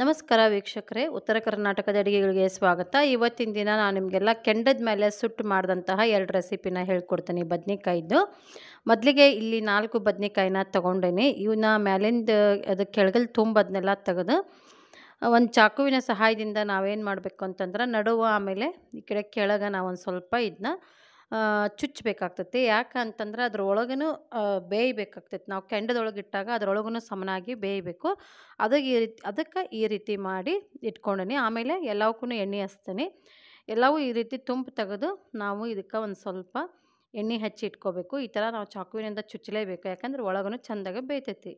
ನಮಸ್ಕಾರ ವೀಕ್ಷಕರೇ ಉತ್ತರ ಕರ್ನಾಟಕದ ಅಡುಗೆಗಳಿಗೆ ಸ್ವಾಗತ ಇವತ್ತಿನ ದಿನ ನಾನು ನಿಮಗೆಲ್ಲ ಕೆಂಡದ ಮೇಲೆ ಸುಟ್ಟು ಮಾಡಿದಂತಹ ಎರಡು ರೆಸಿಪಿನ ಹೇಳ್ಕೊಡ್ತೀನಿ ಬದ್ನೆಕಾಯಿದ್ದು ಮೊದಲಿಗೆ ಇಲ್ಲಿ ನಾಲ್ಕು ಬದನೆಕಾಯಿನ ತೊಗೊಂಡೇನೆ ಇವನ್ನ ಮೇಲಿಂದ ಅದು ಕೆಳಗಲ್ಲಿ ತುಂಬದನ್ನೆಲ್ಲ ತೆಗೆದು ಒಂದು ಚಾಕುವಿನ ಸಹಾಯದಿಂದ ನಾವೇನು ಮಾಡಬೇಕು ಅಂತಂದ್ರೆ ನಡುವ ಆಮೇಲೆ ಈ ಕಡೆ ಕೆಳಗೆ ನಾವೊಂದು ಸ್ವಲ್ಪ ಇದನ್ನ ಚುಚ್ಚಬೇಕಾಗ್ತೈತಿ ಯಾಕೆ ಅಂತಂದ್ರೆ ಅದ್ರೊಳಗೂ ಬೇಯಬೇಕಾಗ್ತೈತಿ ನಾವು ಕೆಂಡದೊಳಗೆ ಇಟ್ಟಾಗ ಅದರೊಳಗೂ ಸಮನಾಗಿ ಬೇಯಬೇಕು ಅದಕ್ಕೆ ಈ ರೀತಿ ಅದಕ್ಕೆ ಈ ರೀತಿ ಮಾಡಿ ಇಟ್ಕೊಂಡೀನಿ ಆಮೇಲೆ ಎಲ್ಲವಕ್ಕೂ ಎಣ್ಣೆ ಹಚ್ತೀನಿ ಎಲ್ಲವೂ ಈ ರೀತಿ ತುಂಬು ತೆಗೆದು ನಾವು ಇದಕ್ಕೆ ಒಂದು ಸ್ವಲ್ಪ ಎಣ್ಣೆ ಹಚ್ಚಿ ಇಟ್ಕೋಬೇಕು ಈ ಥರ ನಾವು ಚಾಕುವಿನಿಂದ ಚುಚ್ಚಲೇಬೇಕು ಯಾಕಂದ್ರೆ ಒಳಗೂ ಚೆಂದಾಗ ಬೇಯ್ತೈತಿ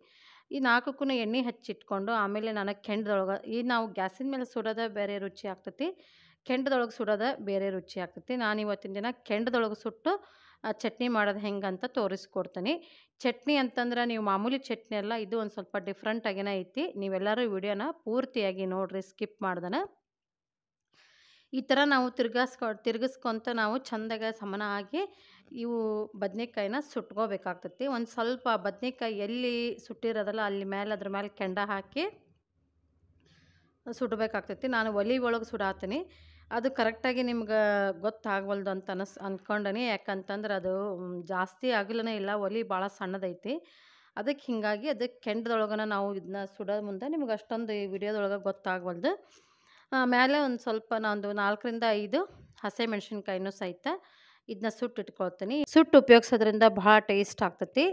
ಈ ನಾಲ್ಕಕ್ಕೂ ಎಣ್ಣೆ ಹಚ್ಚಿಟ್ಕೊಂಡು ಆಮೇಲೆ ನನಗೆ ಕೆಂಡದೊಳಗೆ ಈ ನಾವು ಗ್ಯಾಸಿನ ಮೇಲೆ ಸುಡೋದೇ ಬೇರೆ ರುಚಿ ಆಗ್ತೈತಿ ಕೆಂಡದೊಳಗೆ ಸುಡೋದು ಬೇರೆ ರುಚಿ ಆಗ್ತೈತಿ ನಾನು ಇವತ್ತಿನ ದಿನ ಕೆಂಡದೊಳಗೆ ಸುಟ್ಟು ಚಟ್ನಿ ಮಾಡೋದು ಹೆಂಗೆ ಅಂತ ತೋರಿಸ್ಕೊಡ್ತೀನಿ ಚಟ್ನಿ ಅಂತಂದ್ರೆ ನೀವು ಮಾಮೂಲಿ ಚಟ್ನಿ ಅಲ್ಲ ಇದು ಒಂದು ಸ್ವಲ್ಪ ಆಗಿನ ಐತಿ ನೀವೆಲ್ಲರೂ ವಿಡಿಯೋನ ಪೂರ್ತಿಯಾಗಿ ನೋಡ್ರಿ ಸ್ಕಿಪ್ ಮಾಡ್ದನ ಈ ಥರ ನಾವು ತಿರ್ಗಾಸ್ಕೊ ತಿರ್ಗಿಸ್ಕೊಂತ ನಾವು ಚೆಂದಾಗ ಸಮನ ಆಗಿ ಇವು ಬದನೆಕಾಯಿನ ಸುಟ್ಕೋಬೇಕಾಗ್ತೈತಿ ಒಂದು ಸ್ವಲ್ಪ ಬದನೆಕಾಯಿ ಎಲ್ಲಿ ಸುಟ್ಟಿರೋದಲ್ಲ ಅಲ್ಲಿ ಮೇಲೆ ಅದ್ರ ಮೇಲೆ ಕೆಂಡ ಹಾಕಿ ಸುಡಬೇಕಾಗ್ತೈತಿ ನಾನು ಒಲೆ ಒಳಗೆ ಸುಡಾತೀನಿ ಅದು ಕರೆಕ್ಟಾಗಿ ನಿಮ್ಗೆ ಗೊತ್ತಾಗವಲ್ದು ಅಂತ ಅನಸ್ ಅಂದ್ಕೊಂಡನಿ ಯಾಕಂತಂದ್ರೆ ಅದು ಜಾಸ್ತಿ ಆಗಿಲ್ಲನೇ ಇಲ್ಲ ಒಲಿ ಭಾಳ ಸಣ್ಣದೈತಿ ಅದಕ್ಕೆ ಹೀಗಾಗಿ ಅದಕ್ಕೆ ಕೆಂಡದೊಳಗನ ನಾವು ಇದನ್ನ ಸುಡೋ ಮುಂದೆ ನಿಮ್ಗೆ ಅಷ್ಟೊಂದು ಈ ವಿಡಿಯೋದೊಳಗೆ ಗೊತ್ತಾಗವಲ್ದು ಮೇಲೆ ಒಂದು ಸ್ವಲ್ಪ ನಾನೊಂದು ನಾಲ್ಕರಿಂದ ಐದು ಹಸೆ ಮೆಣಸಿನ್ಕಾಯಿನೂ ಸಹಿತ ಇದನ್ನ ಸುಟ್ಟು ಇಟ್ಕೊಳ್ತೀನಿ ಸುಟ್ಟು ಉಪಯೋಗಿಸೋದ್ರಿಂದ ಭಾಳ ಟೇಸ್ಟ್ ಆಗ್ತೈತಿ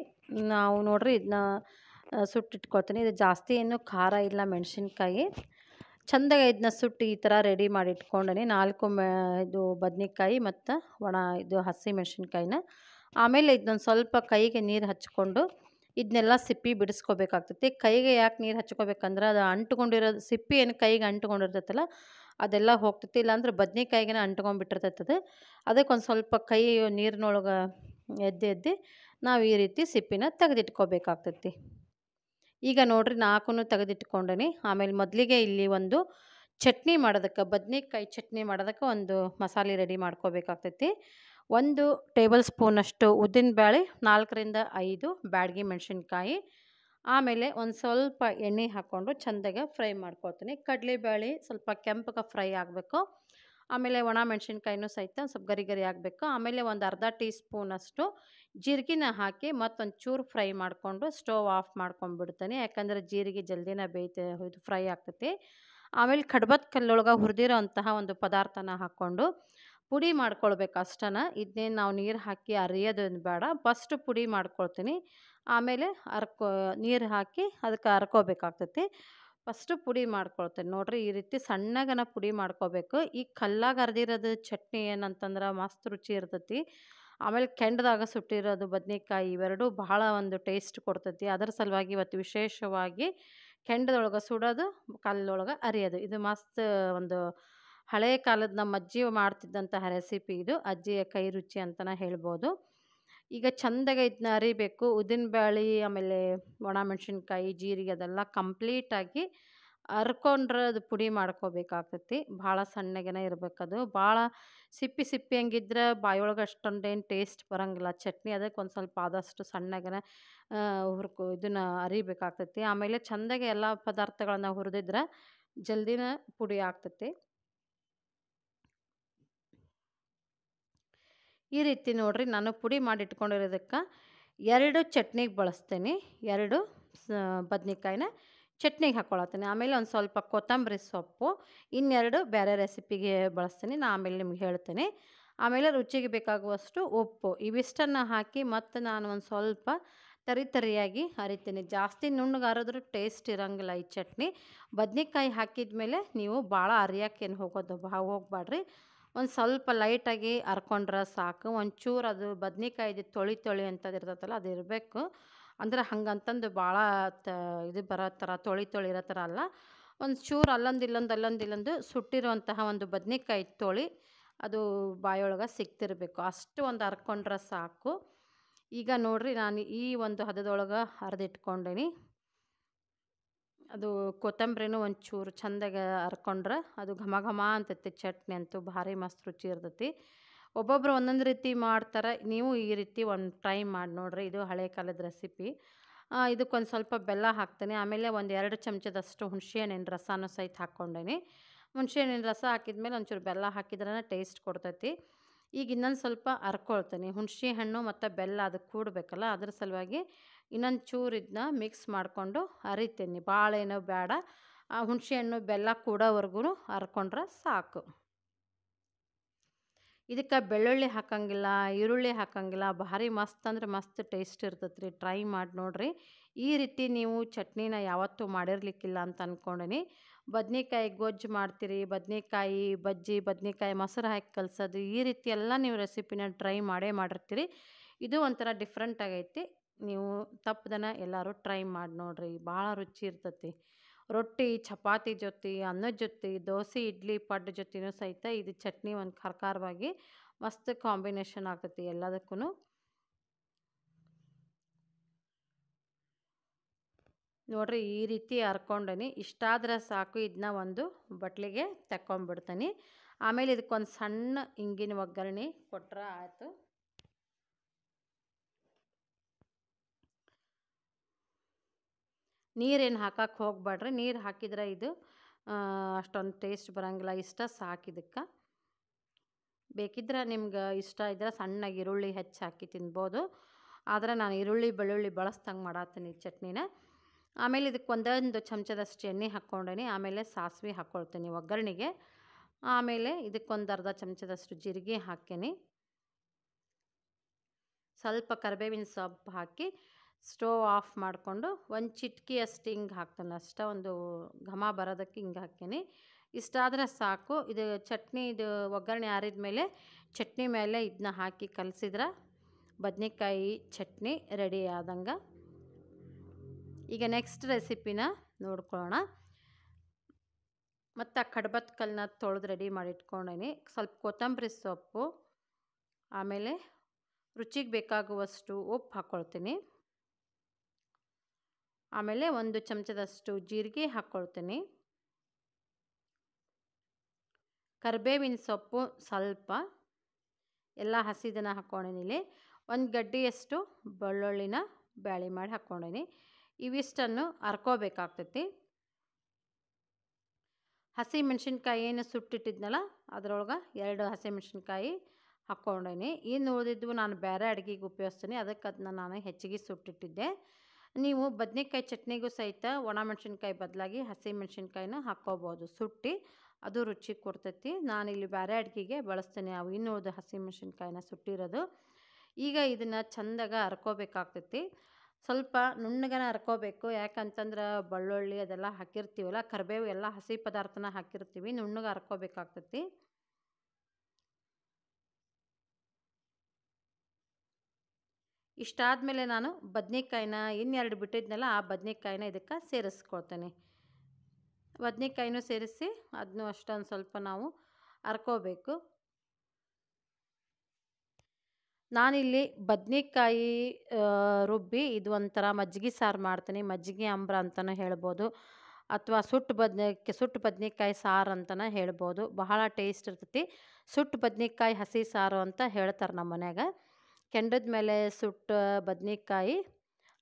ನಾವು ನೋಡ್ರಿ ಇದನ್ನ ಇಟ್ಕೊಳ್ತೀನಿ ಇದು ಜಾಸ್ತಿ ಏನು ಖಾರ ಇಲ್ಲ ಮೆಣಸಿನ್ಕಾಯಿ ಚಂದಾಗ ಇದನ್ನ ಸುಟ್ಟು ಈ ಥರ ರೆಡಿ ಮಾಡಿ ಇಟ್ಕೊಂಡೆ ನಾಲ್ಕು ಮೆ ಇದು ಬದನೆಕಾಯಿ ಮತ್ತು ಒಣ ಇದು ಹಸಿ ಮೆಣಸಿನ್ಕಾಯಿನ ಆಮೇಲೆ ಇದನ್ನೊಂದು ಸ್ವಲ್ಪ ಕೈಗೆ ನೀರು ಹಚ್ಕೊಂಡು ಇದನ್ನೆಲ್ಲ ಸಿಪ್ಪಿ ಬಿಡಿಸ್ಕೋಬೇಕಾಗ್ತೈತಿ ಕೈಗೆ ಯಾಕೆ ನೀರು ಹಚ್ಕೋಬೇಕಂದ್ರೆ ಅದು ಅಂಟ್ಕೊಂಡಿರೋ ಸಿಪ್ಪಿ ಏನು ಕೈಗೆ ಅಂಟ್ಕೊಂಡಿರ್ತೈತಲ್ಲ ಅದೆಲ್ಲ ಹೋಗ್ತೈತಿ ಇಲ್ಲಾಂದ್ರೆ ಬದನೆಕಾಯಿಗೆನ ಅಂಟ್ಕೊಂಡ್ಬಿಟ್ಟಿರ್ತೈತೆ ಅದು ಅದಕ್ಕೆ ಸ್ವಲ್ಪ ಕೈ ನೀರಿನೊಳಗೆ ಎದ್ದು ಎದ್ದು ನಾವು ಈ ರೀತಿ ಸಿಪ್ಪಿನ ತೆಗೆದಿಟ್ಕೋಬೇಕಾಗ್ತೈತಿ ಈಗ ನೋಡ್ರಿ ನಾಲ್ಕು ತೆಗೆದಿಟ್ಕೊಂಡಿ ಆಮೇಲೆ ಮೊದಲಿಗೆ ಇಲ್ಲಿ ಒಂದು ಚಟ್ನಿ ಮಾಡೋದಕ್ಕೆ ಬದನೆಕಾಯಿ ಚಟ್ನಿ ಮಾಡೋದಕ್ಕೆ ಒಂದು ಮಸಾಲೆ ರೆಡಿ ಮಾಡ್ಕೋಬೇಕಾಗ್ತೈತಿ ಒಂದು ಟೇಬಲ್ ಸ್ಪೂನಷ್ಟು ಉದ್ದಿನಬೇಳೆ ನಾಲ್ಕರಿಂದ ಐದು ಬ್ಯಾಡಗಿ ಮೆಣಸಿನ್ಕಾಯಿ ಆಮೇಲೆ ಒಂದು ಸ್ವಲ್ಪ ಎಣ್ಣೆ ಹಾಕ್ಕೊಂಡು ಚಂದಾಗ ಫ್ರೈ ಕಡಲೆ ಕಡಲೆಬೇಳೆ ಸ್ವಲ್ಪ ಕೆಂಪಗೆ ಫ್ರೈ ಆಗಬೇಕು ಆಮೇಲೆ ಒಣ ಮೆಣಸಿನ್ಕಾಯಿನೂ ಸಹಿತ ಸ್ವಲ್ಪ ಗರಿ ಗರಿ ಆಗಬೇಕು ಆಮೇಲೆ ಒಂದು ಅರ್ಧ ಟೀ ಸ್ಪೂನಷ್ಟು ಜೀರಿಗೆನ ಹಾಕಿ ಮತ್ತೊಂದು ಚೂರು ಫ್ರೈ ಮಾಡಿಕೊಂಡು ಸ್ಟೋವ್ ಆಫ್ ಮಾಡ್ಕೊಂಡ್ಬಿಡ್ತೀನಿ ಯಾಕಂದರೆ ಜೀರಿಗೆ ಜಲ್ದಿನ ಬೇಯ್ತೆ ಇದು ಫ್ರೈ ಆಗ್ತೈತಿ ಆಮೇಲೆ ಕಡ್ಬತ್ ಕಲ್ಲೊಳಗೆ ಹುರಿದಿರೋ ಅಂತಹ ಒಂದು ಪದಾರ್ಥನ ಹಾಕ್ಕೊಂಡು ಪುಡಿ ಮಾಡ್ಕೊಳ್ಬೇಕು ಅಷ್ಟನ ಇದನ್ನೇನು ನಾವು ನೀರು ಹಾಕಿ ಅರಿಯೋದೇನು ಬೇಡ ಫಸ್ಟ್ ಪುಡಿ ಮಾಡ್ಕೊಳ್ತೀನಿ ಆಮೇಲೆ ಅರ್ಕೋ ನೀರು ಹಾಕಿ ಅದಕ್ಕೆ ಅರ್ಕೋಬೇಕಾಗ್ತೈತಿ ಫಸ್ಟು ಪುಡಿ ಮಾಡ್ಕೊಳ್ತೇನೆ ನೋಡ್ರಿ ಈ ರೀತಿ ಸಣ್ಣಗನ ಪುಡಿ ಮಾಡ್ಕೋಬೇಕು ಈ ಕಲ್ಲಾಗ ಅರ್ದಿರೋದು ಚಟ್ನಿ ಏನಂತಂದ್ರೆ ಮಸ್ತ್ ರುಚಿ ಇರ್ತೈತಿ ಆಮೇಲೆ ಕೆಂಡದಾಗ ಸುಟ್ಟಿರೋದು ಬದನೆಕಾಯಿ ಇವೆರಡು ಬಹಳ ಒಂದು ಟೇಸ್ಟ್ ಕೊಡ್ತೈತಿ ಅದರ ಸಲುವಾಗಿ ಇವತ್ತು ವಿಶೇಷವಾಗಿ ಕೆಂಡದೊಳಗೆ ಸುಡೋದು ಕಲ್ಲೊಳಗೆ ಅರಿಯೋದು ಇದು ಮಸ್ತ್ ಒಂದು ಹಳೆಯ ಕಾಲದ ನಮ್ಮ ಅಜ್ಜಿ ಮಾಡ್ತಿದ್ದಂತಹ ರೆಸಿಪಿ ಇದು ಅಜ್ಜಿಯ ಕೈ ರುಚಿ ಅಂತಲೇ ಹೇಳ್ಬೋದು ಈಗ ಚಂದಾಗ ಇದನ್ನ ಅರಿಬೇಕು ಬ್ಯಾಳಿ ಆಮೇಲೆ ಒಣ ಮೆಣಸಿನ್ಕಾಯಿ ಜೀರಿಗೆ ಅದೆಲ್ಲ ಕಂಪ್ಲೀಟಾಗಿ ಅರ್ಕೊಂಡ್ರೆ ಅದು ಪುಡಿ ಮಾಡ್ಕೋಬೇಕಾಗ್ತೈತಿ ಭಾಳ ಸಣ್ಣಗೇನೆ ಇರಬೇಕದು ಭಾಳ ಸಿಪ್ಪಿ ಸಿಪ್ಪಿ ಹಂಗಿದ್ರೆ ಬಾಯೊಳಗೆ ಅಷ್ಟೊಂದೇನು ಟೇಸ್ಟ್ ಬರೋಂಗಿಲ್ಲ ಚಟ್ನಿ ಅದಕ್ಕೆ ಒಂದು ಸ್ವಲ್ಪ ಆದಷ್ಟು ಸಣ್ಣಗೆ ಹುರ್ಕೊ ಇದನ್ನು ಅರಿಬೇಕಾಗ್ತೈತಿ ಆಮೇಲೆ ಚೆಂದಾಗೆ ಎಲ್ಲ ಪದಾರ್ಥಗಳನ್ನ ಹುರಿದಿದ್ರೆ ಜಲ್ದಿನೇ ಪುಡಿ ಆಗ್ತೈತಿ ಈ ರೀತಿ ನೋಡಿರಿ ನಾನು ಪುಡಿ ಮಾಡಿ ಇಟ್ಕೊಂಡಿರೋದಕ್ಕೆ ಎರಡು ಚಟ್ನಿಗೆ ಬಳಸ್ತೀನಿ ಎರಡು ಬದ್ನಿಕಾಯಿನ ಚಟ್ನಿಗೆ ಹಾಕ್ಕೊಳತ್ತೀನಿ ಆಮೇಲೆ ಒಂದು ಸ್ವಲ್ಪ ಕೊತ್ತಂಬರಿ ಸೊಪ್ಪು ಇನ್ನೆರಡು ಬೇರೆ ರೆಸಿಪಿಗೆ ಬಳಸ್ತೀನಿ ನಾನು ಆಮೇಲೆ ನಿಮ್ಗೆ ಹೇಳ್ತೀನಿ ಆಮೇಲೆ ರುಚಿಗೆ ಬೇಕಾಗುವಷ್ಟು ಉಪ್ಪು ಇವಿಷ್ಟನ್ನು ಹಾಕಿ ಮತ್ತು ನಾನು ಒಂದು ಸ್ವಲ್ಪ ತರಿ ತರಿಯಾಗಿ ಅರಿತೀನಿ ಜಾಸ್ತಿ ನುಣ್ಣಗಾರಿದ್ರೂ ಟೇಸ್ಟ್ ಇರೋಂಗಿಲ್ಲ ಈ ಚಟ್ನಿ ಬದನೆಕಾಯಿ ಹಾಕಿದ ಮೇಲೆ ನೀವು ಭಾಳ ಅರಿಯೋಕ್ಕೇನು ಹೋಗೋದು ಹೋಗಬೇಡ್ರಿ ಒಂದು ಸ್ವಲ್ಪ ಲೈಟಾಗಿ ಹರ್ಕೊಂಡ್ರೆ ಸಾಕು ಒಂಚೂರು ಅದು ಬದ್ನಿಕಾಯಿದು ತೊಳಿ ತೊಳಿ ಅಂಥದ್ದು ಇರ್ತೈತಲ್ಲ ಅದು ಇರಬೇಕು ಅಂದ್ರೆ ಹಂಗಂತಂದು ಭಾಳ ತ ಇದು ಬರೋ ಥರ ತೊಳಿ ತೊಳಿ ಇರೋ ಥರ ಅಲ್ಲ ಒಂದು ಚೂರು ಅಲ್ಲೊಂದು ಇಲ್ಲೊಂದು ಅಲ್ಲೊಂದು ಇಲ್ಲೊಂದು ಸುಟ್ಟಿರುವಂತಹ ಒಂದು ಬದ್ನಿಕಾಯಿ ತೊಳಿ ಅದು ಬಾಯೊಳಗೆ ಸಿಕ್ತಿರಬೇಕು ಅಷ್ಟು ಒಂದು ಹರ್ಕೊಂಡ್ರೆ ಸಾಕು ಈಗ ನೋಡಿರಿ ನಾನು ಈ ಒಂದು ಹದದೊಳಗೆ ಹರಿದಿಟ್ಕೊಂಡೀನಿ ಅದು ಕೊತ್ತಂಬ್ರಿನೂ ಒಂಚೂರು ಚೆಂದಾಗಿ ಹರ್ಕೊಂಡ್ರೆ ಅದು ಘಮ ಘಮ ಅಂತೈತಿ ಚಟ್ನಿ ಅಂತೂ ಭಾರಿ ಮಸ್ತ್ ರುಚಿ ಇರ್ತೈತಿ ಒಬ್ಬೊಬ್ರು ಒಂದೊಂದು ರೀತಿ ಮಾಡ್ತಾರೆ ನೀವು ಈ ರೀತಿ ಒಂದು ಟ್ರೈ ಮಾಡಿ ನೋಡ್ರಿ ಇದು ಹಳೆ ಕಾಲದ ರೆಸಿಪಿ ಇದಕ್ಕೊಂದು ಸ್ವಲ್ಪ ಬೆಲ್ಲ ಹಾಕ್ತೀನಿ ಆಮೇಲೆ ಒಂದು ಎರಡು ಚಮಚದಷ್ಟು ಹುಣಸೆಹಣ್ಣಿನ ರಸನೂ ಸಹಿತ ಹಾಕ್ಕೊಂಡೇನಿ ಹುಣಸೆಹಣ್ಣಿನ ರಸ ಹಾಕಿದ್ಮೇಲೆ ಒಂಚೂರು ಬೆಲ್ಲ ಹಾಕಿದ್ರೆ ಟೇಸ್ಟ್ ಕೊಡ್ತೈತಿ ಈಗ ಇನ್ನೊಂದು ಸ್ವಲ್ಪ ಹರ್ಕೊಳ್ತೀನಿ ಹುಣಸೆ ಹಣ್ಣು ಮತ್ತು ಬೆಲ್ಲ ಅದು ಕೂಡಬೇಕಲ್ಲ ಅದ್ರ ಸಲುವಾಗಿ ಇನ್ನೊಂದು ಚೂರು ಇದನ್ನ ಮಿಕ್ಸ್ ಮಾಡಿಕೊಂಡು ಹರಿತೀನಿ ಭಾಳ ಏನೋ ಬೇಡ ಆ ಹುಣಸೆ ಹಣ್ಣು ಬೆಲ್ಲ ಕೂಡೋವರೆಗೂ ಹರ್ಕೊಂಡ್ರೆ ಸಾಕು ಇದಕ್ಕೆ ಬೆಳ್ಳುಳ್ಳಿ ಹಾಕಂಗಿಲ್ಲ ಈರುಳ್ಳಿ ಹಾಕಂಗಿಲ್ಲ ಭಾರಿ ಮಸ್ತ್ ಅಂದರೆ ಮಸ್ತ್ ಟೇಸ್ಟ್ ಇರ್ತೈತೆ ರೀ ಟ್ರೈ ಮಾಡಿ ನೋಡಿರಿ ಈ ರೀತಿ ನೀವು ಚಟ್ನಿನ ಯಾವತ್ತೂ ಮಾಡಿರ್ಲಿಕ್ಕಿಲ್ಲ ಅಂತ ಅಂದ್ಕೊಂಡಿನಿ ಬದನೇಕಾಯಿ ಗೊಜ್ಜು ಮಾಡ್ತೀರಿ ಬದನೇಕಾಯಿ ಬಜ್ಜಿ ಬದನೇಕಾಯಿ ಮೊಸರು ಹಾಕಿ ಕಲಿಸೋದು ಈ ರೀತಿ ಎಲ್ಲ ನೀವು ರೆಸಿಪಿನ ಟ್ರೈ ಮಾಡೇ ಮಾಡಿರ್ತೀರಿ ಇದು ಒಂಥರ ಡಿಫ್ರೆಂಟ್ ಆಗೈತಿ ನೀವು ತಪ್ಪದನ್ನ ಎಲ್ಲರೂ ಟ್ರೈ ಮಾಡಿ ನೋಡಿರಿ ಭಾಳ ರುಚಿ ಇರ್ತೈತಿ ರೊಟ್ಟಿ ಚಪಾತಿ ಜೊತೆ ಅನ್ನದ ಜೊತೆ ದೋಸೆ ಇಡ್ಲಿ ಪಡ್ಡ ಜೊತೆನೂ ಸಹಿತ ಇದು ಚಟ್ನಿ ಒಂದು ಖಾರವಾಗಿ ಮಸ್ತ್ ಕಾಂಬಿನೇಷನ್ ಆಗ್ತೈತಿ ಎಲ್ಲದಕ್ಕೂ ನೋಡ್ರಿ ಈ ರೀತಿ ಹರ್ಕೊಂಡನಿ ಇಷ್ಟಾದ್ರೆ ಸಾಕು ಇದನ್ನ ಒಂದು ಬಟ್ಲಿಗೆ ತಕ್ಕೊಂಬಿಡ್ತೀನಿ ಆಮೇಲೆ ಇದಕ್ಕೊಂದು ಸಣ್ಣ ಹಿಂಗಿನ ಒಗ್ಗರಣೆ ಕೊಟ್ಟರೆ ಆಯಿತು ನೀರೇನು ಹಾಕಕ್ಕೆ ಹೋಗ್ಬೇಡ್ರಿ ನೀರು ಹಾಕಿದ್ರೆ ಇದು ಅಷ್ಟೊಂದು ಟೇಸ್ಟ್ ಬರೋಂಗಿಲ್ಲ ಇಷ್ಟ ಸಾಕಿದಕ್ಕೆ ಬೇಕಿದ್ರೆ ನಿಮ್ಗೆ ಇಷ್ಟ ಇದ್ರೆ ಸಣ್ಣಗೆ ಈರುಳ್ಳಿ ಹೆಚ್ಚು ಹಾಕಿ ತಿನ್ಬೋದು ಆದರೆ ನಾನು ಈರುಳ್ಳಿ ಬೆಳ್ಳುಳ್ಳಿ ಬಳಸ್ದಂಗೆ ಮಾಡತ್ತೀನಿ ಚಟ್ನಿನ ಆಮೇಲೆ ಇದಕ್ಕೆ ಒಂದೊಂದು ಚಮಚದಷ್ಟು ಎಣ್ಣೆ ಹಾಕ್ಕೊಂಡೇನಿ ಆಮೇಲೆ ಸಾಸಿವೆ ಹಾಕ್ಕೊಳ್ತೀನಿ ಒಗ್ಗರಣೆಗೆ ಆಮೇಲೆ ಇದಕ್ಕೊಂದು ಅರ್ಧ ಚಮಚದಷ್ಟು ಜೀರಿಗೆ ಹಾಕ್ತೀನಿ ಸ್ವಲ್ಪ ಕರಿಬೇವಿನ ಸೊಪ್ಪು ಹಾಕಿ ಸ್ಟೋವ್ ಆಫ್ ಮಾಡಿಕೊಂಡು ಒಂದು ಚಿಟ್ಕಿ ಅಷ್ಟು ಹಿಂಗೆ ಹಾಕ್ತೀನಿ ಅಷ್ಟ ಒಂದು ಘಮ ಬರೋದಕ್ಕೆ ಹಿಂಗೆ ಹಾಕ್ತೀನಿ ಇಷ್ಟಾದರೆ ಸಾಕು ಇದು ಚಟ್ನಿ ಇದು ಒಗ್ಗರಣೆ ಆರಿದ ಮೇಲೆ ಚಟ್ನಿ ಮೇಲೆ ಇದನ್ನ ಹಾಕಿ ಕಲಸಿದ್ರೆ ಬದನೆಕಾಯಿ ಚಟ್ನಿ ರೆಡಿ ಆದಂಗೆ ಈಗ ನೆಕ್ಸ್ಟ್ ರೆಸಿಪಿನ ನೋಡ್ಕೊಳ್ಳೋಣ ಮತ್ತು ಆ ಕಡಬತ್ಕಲ್ನ ತೊಳೆದು ರೆಡಿ ಮಾಡಿ ಸ್ವಲ್ಪ ಕೊತ್ತಂಬರಿ ಸೊಪ್ಪು ಆಮೇಲೆ ರುಚಿಗೆ ಬೇಕಾಗುವಷ್ಟು ಉಪ್ಪು ಹಾಕ್ಕೊಳ್ತೀನಿ ಆಮೇಲೆ ಒಂದು ಚಮಚದಷ್ಟು ಜೀರಿಗೆ ಹಾಕ್ಕೊಳ್ತೀನಿ ಕರಿಬೇವಿನ ಸೊಪ್ಪು ಸ್ವಲ್ಪ ಎಲ್ಲ ಹಸಿದನ್ನು ಹಾಕ್ಕೊಂಡಿನಿ ಇಲ್ಲಿ ಒಂದು ಗಡ್ಡಿಯಷ್ಟು ಬೆಳ್ಳುಳ್ಳಿನ ಬ್ಯಾಳಿ ಮಾಡಿ ಹಾಕ್ಕೊಂಡಿನಿ ಇವಿಷ್ಟನ್ನು ಹರ್ಕೋಬೇಕಾಗ್ತೈತಿ ಹಸಿ ಮೆಣಸಿನ್ಕಾಯಿ ಏನು ಸುಟ್ಟಿಟ್ಟಿದ್ನಲ್ಲ ಅದರೊಳಗೆ ಎರಡು ಹಸಿ ಮೆಣಸಿನ್ಕಾಯಿ ಹಾಕ್ಕೊಂಡೇನಿ ಇನ್ನು ಉಳಿದಿದ್ದು ನಾನು ಬೇರೆ ಅಡುಗೆಗೆ ಉಪಯೋಗಿಸ್ತೀನಿ ಅದಕ್ಕೆ ಅದನ್ನ ನಾನು ಹೆಚ್ಚಿಗೆ ಸುಟ್ಟಿಟ್ಟಿದ್ದೆ ನೀವು ಬದನೆಕಾಯಿ ಚಟ್ನಿಗೂ ಸಹಿತ ಒಣ ಮೆಣಸಿನ್ಕಾಯಿ ಬದಲಾಗಿ ಹಸಿ ಮೆಣಸಿನ್ಕಾಯಿನ ಹಾಕ್ಕೋಬೋದು ಸುಟ್ಟಿ ಅದು ರುಚಿ ಕೊಡ್ತೈತಿ ಇಲ್ಲಿ ಬೇರೆ ಅಡುಗೆಗೆ ಬಳಸ್ತೀನಿ ಅವು ಇನ್ನು ಉಳಿದ ಹಸಿ ಮೆಣಸಿನ್ಕಾಯಿನ ಸುಟ್ಟಿರೋದು ಈಗ ಇದನ್ನು ಚಂದಾಗ ಹರ್ಕೋಬೇಕಾಗ್ತೈತಿ ಸ್ವಲ್ಪ ನುಣ್ಣಗೆನ ಅರ್ಕೋಬೇಕು ಯಾಕಂತಂದ್ರೆ ಬೆಳ್ಳುಳ್ಳಿ ಅದೆಲ್ಲ ಹಾಕಿರ್ತೀವಲ್ಲ ಕರಿಬೇವು ಎಲ್ಲ ಹಸಿ ಪದಾರ್ಥನ ಹಾಕಿರ್ತೀವಿ ನುಣ್ಣಗೆ ಅರ್ಕೋಬೇಕಾಗ್ತತಿ ಇಷ್ಟಾದಮೇಲೆ ನಾನು ಬದನೆಕಾಯಿನ ಇನ್ನೆರಡು ಬಿಟ್ಟಿದ್ನಲ್ಲ ಆ ಬದನೆಕಾಯಿನ ಇದಕ್ಕೆ ಸೇರಿಸ್ಕೊಳ್ತೇನೆ ಬದನೆಕಾಯಿನೂ ಸೇರಿಸಿ ಅದನ್ನೂ ಅಷ್ಟೊಂದು ಸ್ವಲ್ಪ ನಾವು ಅರ್ಕೋಬೇಕು ನಾನಿಲ್ಲಿ ಬದನೇಕಾಯಿ ರುಬ್ಬಿ ಇದು ಒಂಥರ ಮಜ್ಜಿಗೆ ಸಾರು ಮಾಡ್ತೀನಿ ಮಜ್ಜಿಗೆ ಅಂಬ್ರ ಅಂತಲೂ ಹೇಳ್ಬೋದು ಅಥವಾ ಸುಟ್ಟು ಬದನೇಕಾಯಿ ಸುಟ್ಟು ಬದನೇಕಾಯಿ ಸಾರು ಅಂತಲೂ ಹೇಳ್ಬೋದು ಬಹಳ ಟೇಸ್ಟ್ ಇರ್ತೈತಿ ಸುಟ್ಟು ಬದನೇಕಾಯಿ ಹಸಿ ಸಾರು ಅಂತ ಹೇಳ್ತಾರೆ ನಮ್ಮ ಮನೆಯಾಗ ಕೆಂಡದ ಮೇಲೆ ಸುಟ್ಟು ಬದನೇಕಾಯಿ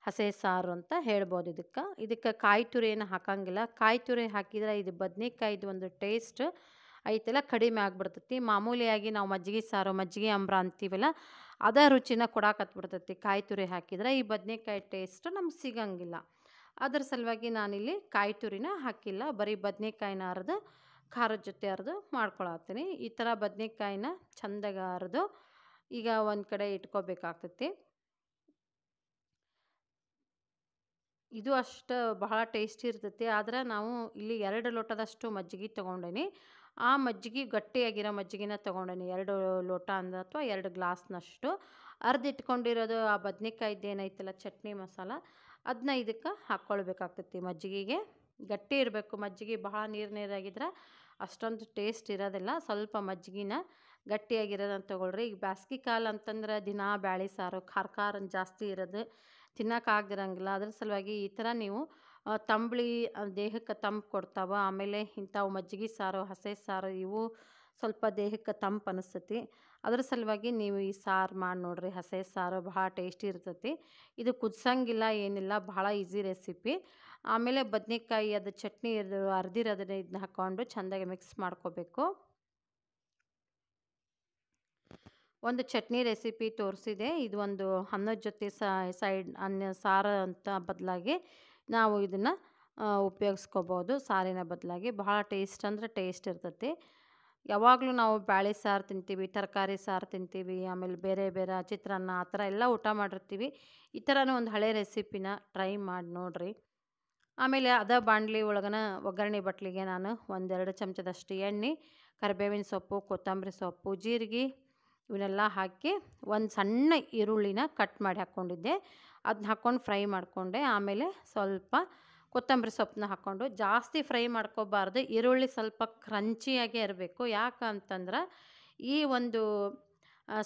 ಹಸಿ ಸಾರು ಅಂತ ಹೇಳ್ಬೋದು ಇದಕ್ಕೆ ಇದಕ್ಕೆ ಕಾಯಿ ತುರಿ ಏನು ಹಾಕಂಗಿಲ್ಲ ಕಾಯಿ ತುರಿ ಹಾಕಿದ್ರೆ ಇದು ಬದನೇಕಾಯಿದು ಒಂದು ಟೇಸ್ಟ್ ಐತೆಲ್ಲ ಕಡಿಮೆ ಆಗಿಬಿಡ್ತೈತಿ ಮಾಮೂಲಿಯಾಗಿ ನಾವು ಮಜ್ಜಿಗೆ ಸಾರು ಮಜ್ಜಿಗೆ ಅಂಬ್ರ ಅಂತೀವಲ್ಲ ಅದೇ ರುಚಿನ ಕೊಡಾಕತ್ಬಿಡ್ತೈತಿ ಕಾಯಿ ತುರಿ ಹಾಕಿದ್ರೆ ಈ ಬದನೆಕಾಯಿ ಟೇಸ್ಟ್ ನಮ್ಗೆ ಸಿಗಂಗಿಲ್ಲ ಅದ್ರ ಸಲುವಾಗಿ ನಾನಿಲ್ಲಿ ಕಾಯಿ ತುರಿನ ಹಾಕಿಲ್ಲ ಬರೀ ಬದನೆಕಾಯಿನ ಅರ್ದು ಖಾರದ ಜೊತೆ ಅರ್ದು ಮಾಡ್ಕೊಳತ್ತೀನಿ ಈ ಥರ ಬದನೆಕಾಯಿನ ಚೆಂದಾಗ ಅರ್ದು ಈಗ ಒಂದು ಕಡೆ ಇಟ್ಕೋಬೇಕಾಗ್ತೈತಿ ಇದು ಅಷ್ಟು ಬಹಳ ಟೇಸ್ಟಿ ಇರ್ತೈತಿ ಆದರೆ ನಾವು ಇಲ್ಲಿ ಎರಡು ಲೋಟದಷ್ಟು ಮಜ್ಜಿಗೆ ತೊಗೊಂಡೇನಿ ಆ ಮಜ್ಜಿಗೆ ಗಟ್ಟಿಯಾಗಿರೋ ಮಜ್ಜಿಗೆನ ತೊಗೊಂಡೇನಿ ಎರಡು ಲೋಟ ಅಂದ್ರೆ ಅಥವಾ ಎರಡು ಗ್ಲಾಸ್ನಷ್ಟು ಅರ್ದಿಟ್ಕೊಂಡಿರೋದು ಆ ಬದನೇಕಾಯ್ದು ಏನೈತಲ್ಲ ಚಟ್ನಿ ಮಸಾಲ ಅದನ್ನ ಇದಕ್ಕೆ ಹಾಕ್ಕೊಳ್ಬೇಕಾಗ್ತೈತಿ ಮಜ್ಜಿಗೆಗೆ ಗಟ್ಟಿ ಇರಬೇಕು ಮಜ್ಜಿಗೆ ಬಹಳ ನೀರು ನೀರಾಗಿದ್ರೆ ಅಷ್ಟೊಂದು ಟೇಸ್ಟ್ ಇರೋದಿಲ್ಲ ಸ್ವಲ್ಪ ಮಜ್ಜಿಗೆನ ಗಟ್ಟಿಯಾಗಿರೋದನ್ನ ತೊಗೊಳ್ರಿ ಈಗ ಬ್ಯಾಸ್ಗೆ ಕಾಲ ಅಂತಂದ್ರೆ ದಿನ ಬ್ಯಾಳೆ ಸಾರು ಖಾರ ಖಾರ ಜಾಸ್ತಿ ಇರೋದು ತಿನ್ನೋಕ್ಕಾಗ್ದಿರಂಗಿಲ್ಲ ಅದ್ರ ಸಲುವಾಗಿ ಈ ಥರ ನೀವು ತಂಬಳಿ ದೇಹಕ್ಕೆ ತಂಪು ಕೊಡ್ತಾವ ಆಮೇಲೆ ಇಂಥವು ಮಜ್ಜಿಗೆ ಸಾರು ಹಸೆ ಸಾರು ಇವು ಸ್ವಲ್ಪ ದೇಹಕ್ಕೆ ತಂಪು ಅನಿಸ್ತತಿ ಅದ್ರ ಸಲುವಾಗಿ ನೀವು ಈ ಸಾರು ಮಾಡಿ ನೋಡಿರಿ ಹಸೆ ಸಾರು ಭಾಳ ಟೇಸ್ಟಿ ಇರ್ತತಿ ಇದು ಕುದಿಸಂಗಿಲ್ಲ ಏನಿಲ್ಲ ಭಾಳ ಈಸಿ ರೆಸಿಪಿ ಆಮೇಲೆ ಬದನೆಕಾಯಿ ಅದು ಚಟ್ನಿ ಇದು ಅರ್ದಿರೋದನ್ನ ಇದನ್ನ ಹಾಕ್ಕೊಂಡು ಚೆಂದಾಗಿ ಮಿಕ್ಸ್ ಮಾಡ್ಕೋಬೇಕು ಒಂದು ಚಟ್ನಿ ರೆಸಿಪಿ ತೋರಿಸಿದೆ ಇದು ಒಂದು ಅನ್ನದ ಜೊತೆ ಸೈಡ್ ಅನ್ನ ಸಾರು ಅಂತ ಬದಲಾಗಿ ನಾವು ಇದನ್ನು ಉಪಯೋಗಿಸ್ಕೋಬೋದು ಸಾರಿನ ಬದಲಾಗಿ ಬಹಳ ಟೇಸ್ಟ್ ಅಂದರೆ ಟೇಸ್ಟ್ ಇರ್ತೈತಿ ಯಾವಾಗಲೂ ನಾವು ಬ್ಯಾಳೆ ಸಾರು ತಿಂತೀವಿ ತರಕಾರಿ ಸಾರು ತಿಂತೀವಿ ಆಮೇಲೆ ಬೇರೆ ಬೇರೆ ಚಿತ್ರಾನ್ನ ಆ ಥರ ಎಲ್ಲ ಊಟ ಮಾಡಿರ್ತೀವಿ ಈ ಥರನೂ ಒಂದು ಹಳೆ ರೆಸಿಪಿನ ಟ್ರೈ ಮಾಡಿ ನೋಡಿರಿ ಆಮೇಲೆ ಅದ ಬಾಂಡ್ಲಿ ಒಳಗನ ಒಗ್ಗರಣೆ ಬಟ್ಲಿಗೆ ನಾನು ಒಂದೆರಡು ಚಮಚದಷ್ಟು ಎಣ್ಣೆ ಕರಿಬೇವಿನ ಸೊಪ್ಪು ಕೊತ್ತಂಬರಿ ಸೊಪ್ಪು ಜೀರಿಗೆ ಇವನ್ನೆಲ್ಲ ಹಾಕಿ ಒಂದು ಸಣ್ಣ ಈರುಳ್ಳಿನ ಕಟ್ ಮಾಡಿ ಹಾಕ್ಕೊಂಡಿದ್ದೆ ಅದನ್ನ ಹಾಕ್ಕೊಂಡು ಫ್ರೈ ಮಾಡಿಕೊಂಡೆ ಆಮೇಲೆ ಸ್ವಲ್ಪ ಕೊತ್ತಂಬರಿ ಸೊಪ್ಪನ್ನ ಹಾಕ್ಕೊಂಡು ಜಾಸ್ತಿ ಫ್ರೈ ಮಾಡ್ಕೋಬಾರ್ದು ಈರುಳ್ಳಿ ಸ್ವಲ್ಪ ಕ್ರಂಚಿಯಾಗೇ ಇರಬೇಕು ಯಾಕಂತಂದ್ರೆ ಈ ಒಂದು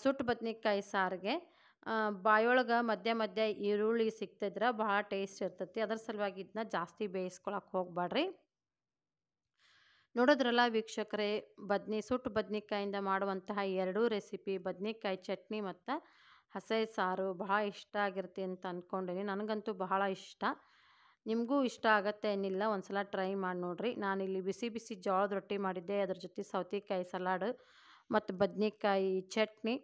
ಸುಟ್ಟು ಬದ್ನಿಕಾಯಿ ಸಾರಿಗೆ ಬಾಯೊಳಗೆ ಮಧ್ಯ ಮಧ್ಯ ಈರುಳ್ಳಿ ಸಿಗ್ತಿದ್ರೆ ಭಾಳ ಟೇಸ್ಟ್ ಇರ್ತೈತಿ ಅದ್ರ ಸಲುವಾಗಿ ಇದನ್ನ ಜಾಸ್ತಿ ಬೇಯಿಸ್ಕೊಳಕ್ಕೆ ಹೋಗಬೇಡ್ರಿ ನೋಡೋದ್ರಲ್ಲ ವೀಕ್ಷಕರೇ ಬದ್ನಿ ಸುಟ್ಟು ಬದ್ನಿಕಾಯಿಂದ ಮಾಡುವಂತಹ ಎರಡೂ ರೆಸಿಪಿ ಬದ್ನಿಕಾಯಿ ಚಟ್ನಿ ಮತ್ತು ಹಸೆ ಸಾರು ಬಹಳ ಇಷ್ಟ ಆಗಿರುತ್ತೆ ಅಂತ ಅಂದ್ಕೊಂಡಿನಿ ನನಗಂತೂ ಬಹಳ ಇಷ್ಟ ನಿಮಗೂ ಇಷ್ಟ ಆಗತ್ತೆ ಏನಿಲ್ಲ ಒಂದು ಸಲ ಟ್ರೈ ಮಾಡಿ ನೋಡಿರಿ ಇಲ್ಲಿ ಬಿಸಿ ಬಿಸಿ ಜೋಳದ ರೊಟ್ಟಿ ಮಾಡಿದ್ದೆ ಅದ್ರ ಜೊತೆ ಸೌತೆಕಾಯಿ ಸಲಾಡ್ ಮತ್ತು ಬದ್ನೆಕಾಯಿ ಚಟ್ನಿ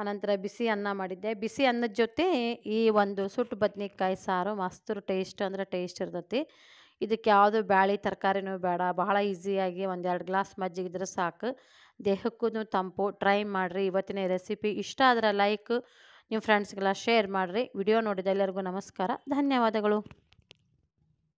ಆನಂತರ ಬಿಸಿ ಅನ್ನ ಮಾಡಿದ್ದೆ ಬಿಸಿ ಅನ್ನದ ಜೊತೆ ಈ ಒಂದು ಸುಟ್ಟು ಬದ್ನೆಕಾಯಿ ಸಾರು ಮಸ್ತ್ ಟೇಸ್ಟ್ ಅಂದರೆ ಟೇಸ್ಟ್ ಇರ್ತೈತಿ ಇದಕ್ಕೆ ಯಾವುದು ಬ್ಯಾಳಿ ತರಕಾರಿನೂ ಬೇಡ ಬಹಳ ಈಸಿಯಾಗಿ ಒಂದೆರಡು ಗ್ಲಾಸ್ ಮಜ್ಜಿಗಿದ್ರೆ ಸಾಕು ದೇಹಕ್ಕೂ ತಂಪು ಟ್ರೈ ಮಾಡಿರಿ ಇವತ್ತಿನ ರೆಸಿಪಿ ಇಷ್ಟ ಆದರೆ ಲೈಕ್ ನಿಮ್ಮ ಫ್ರೆಂಡ್ಸ್ಗೆಲ್ಲ ಶೇರ್ ಮಾಡಿರಿ ವಿಡಿಯೋ ನೋಡಿದ ಎಲ್ಲರಿಗೂ ನಮಸ್ಕಾರ ಧನ್ಯವಾದಗಳು